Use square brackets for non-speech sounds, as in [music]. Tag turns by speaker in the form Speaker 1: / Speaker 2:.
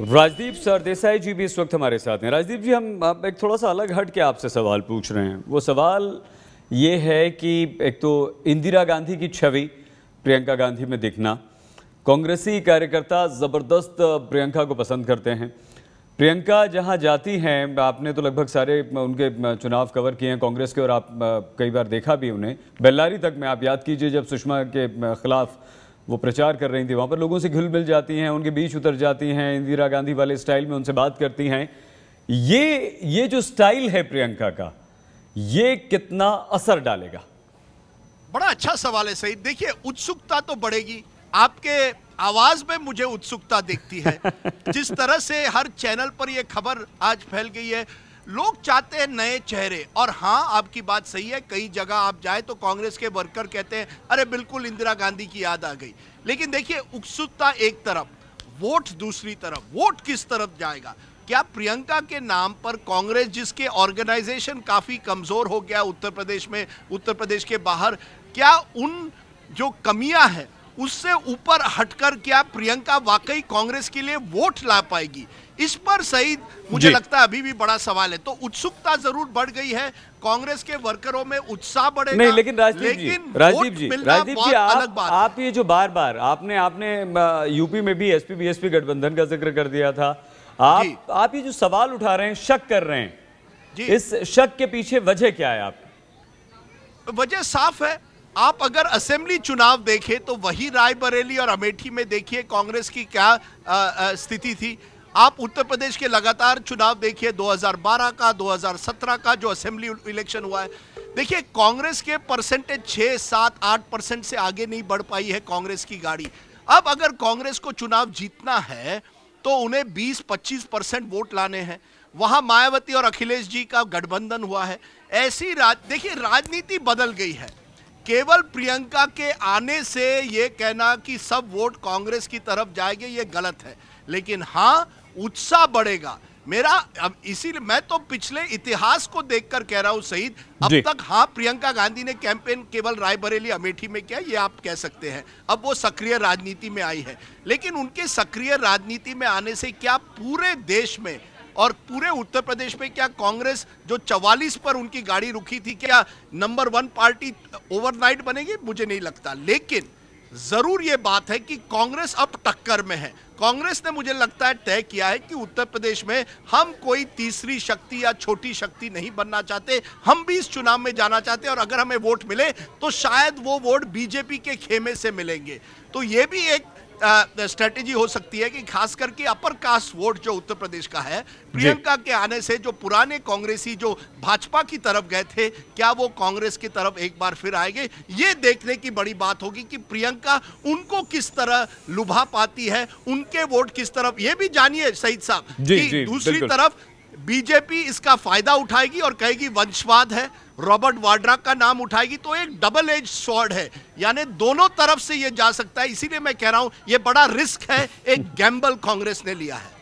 Speaker 1: राजदीप सरदेसाई जी भी इस वक्त हमारे साथ हैं राजदीप जी हम एक थोड़ा सा अलग हट के आपसे सवाल पूछ रहे हैं वो सवाल ये है कि एक तो इंदिरा गांधी की छवि प्रियंका गांधी में दिखना कांग्रेसी कार्यकर्ता ज़बरदस्त प्रियंका को पसंद करते हैं प्रियंका जहां जाती हैं आपने तो लगभग सारे उनके चुनाव कवर किए हैं कांग्रेस के और आप कई बार देखा भी उन्हें बेल्लारी तक में आप याद कीजिए जब सुषमा के ख़िलाफ़ वो प्रचार कर रही थी वहाँ पर लोगों से घुल मिल जाती हैं उनके बीच उतर जाती हैं इंदिरा गांधी वाले स्टाइल में उनसे बात करती हैं ये ये जो स्टाइल है प्रियंका का ये कितना असर डालेगा
Speaker 2: बड़ा अच्छा सवाल है सही देखिए उत्सुकता तो बढ़ेगी आपके आवाज में मुझे उत्सुकता दिखती है [laughs] जिस तरह से हर चैनल पर यह खबर आज फैल गई है लोग चाहते हैं नए चेहरे और हाँ आपकी बात सही है कई जगह आप जाए तो कांग्रेस के वर्कर कहते हैं अरे बिल्कुल इंदिरा गांधी की याद आ गई लेकिन देखिए उत्सुकता एक तरफ वोट दूसरी तरफ वोट किस तरफ जाएगा क्या प्रियंका के नाम पर कांग्रेस जिसके ऑर्गेनाइजेशन काफ़ी कमज़ोर हो गया उत्तर प्रदेश में उत्तर प्रदेश के बाहर क्या उन जो कमियां हैं उससे ऊपर हटकर क्या प्रियंका वाकई कांग्रेस के लिए वोट ला पाएगी इस पर सईद मुझे लगता है अभी भी बड़ा सवाल है तो उत्सुकता जरूर बढ़ गई है कांग्रेस के वर्करों में उत्साह बढ़ेगा नहीं लेकिन राजदीप जी राजदीप जी राजदीप जी आप,
Speaker 1: आप ये जो बार बार आपने आपने यूपी में भी एसपी बीएसपी गठबंधन का जिक्र कर दिया था आप आप ये जो सवाल उठा रहे हैं शक कर रहे हैं इस शक के पीछे वजह क्या है आप वजह साफ है आप अगर असेंबली चुनाव
Speaker 2: देखें तो वही रायबरेली और अमेठी में देखिए कांग्रेस की क्या आ, आ, स्थिति थी आप उत्तर प्रदेश के लगातार चुनाव देखिए 2012 का 2017 का जो असेंबली इलेक्शन हुआ है देखिए कांग्रेस के परसेंटेज छः सात आठ परसेंट से आगे नहीं बढ़ पाई है कांग्रेस की गाड़ी अब अगर कांग्रेस को चुनाव जीतना है तो उन्हें 20-25 परसेंट वोट लाने हैं वहां मायावती और अखिलेश जी का गठबंधन हुआ है ऐसी राज देखिए राजनीति बदल गई है केवल प्रियंका के आने से ये कहना कि सब वोट कांग्रेस की तरफ जाएंगे ये गलत है लेकिन हाँ उत्साह बढ़ेगा मेरा अब इसीलिए मैं तो पिछले इतिहास को देखकर कह रहा हूं सहीद अब तक हाँ प्रियंका गांधी ने कैंपेन केवल रायबरेली अमेठी में किया ये आप कह सकते हैं अब वो सक्रिय राजनीति में आई है लेकिन उनके सक्रिय राजनीति में आने से क्या पूरे देश में और पूरे उत्तर प्रदेश में क्या कांग्रेस जो 44 पर उनकी गाड़ी रुकी थी क्या नंबर वन पार्टी ओवरनाइट बनेगी मुझे नहीं लगता लेकिन जरूर ये बात है कि कांग्रेस अब टक्कर में है कांग्रेस ने मुझे लगता है तय किया है कि उत्तर प्रदेश में हम कोई तीसरी शक्ति या छोटी शक्ति नहीं बनना चाहते हम भी इस चुनाव में जाना चाहते हैं और अगर हमें वोट मिले तो शायद वो वोट बीजेपी के खेमे से मिलेंगे तो ये भी एक स्ट्रेटेजी हो सकती है कि खास करके अपर कास्ट वोट जो उत्तर प्रदेश का है प्रियंका के आने से जो पुराने कांग्रेसी जो भाजपा की तरफ गए थे क्या वो कांग्रेस की तरफ एक बार फिर आएंगे ये देखने की बड़ी बात होगी कि प्रियंका उनको किस तरह लुभा पाती है उनके वोट किस तरफ ये भी जानिए सईद साहब कि दूसरी तरफ बीजेपी इसका फायदा उठाएगी और कहेगी वंशवाद है रॉबर्ट वाड्रा का नाम उठाएगी तो एक डबल एज स्वॉर्ड है यानी दोनों तरफ से ये जा सकता है इसीलिए मैं कह रहा हूं ये बड़ा रिस्क है एक गैम्बल कांग्रेस ने लिया है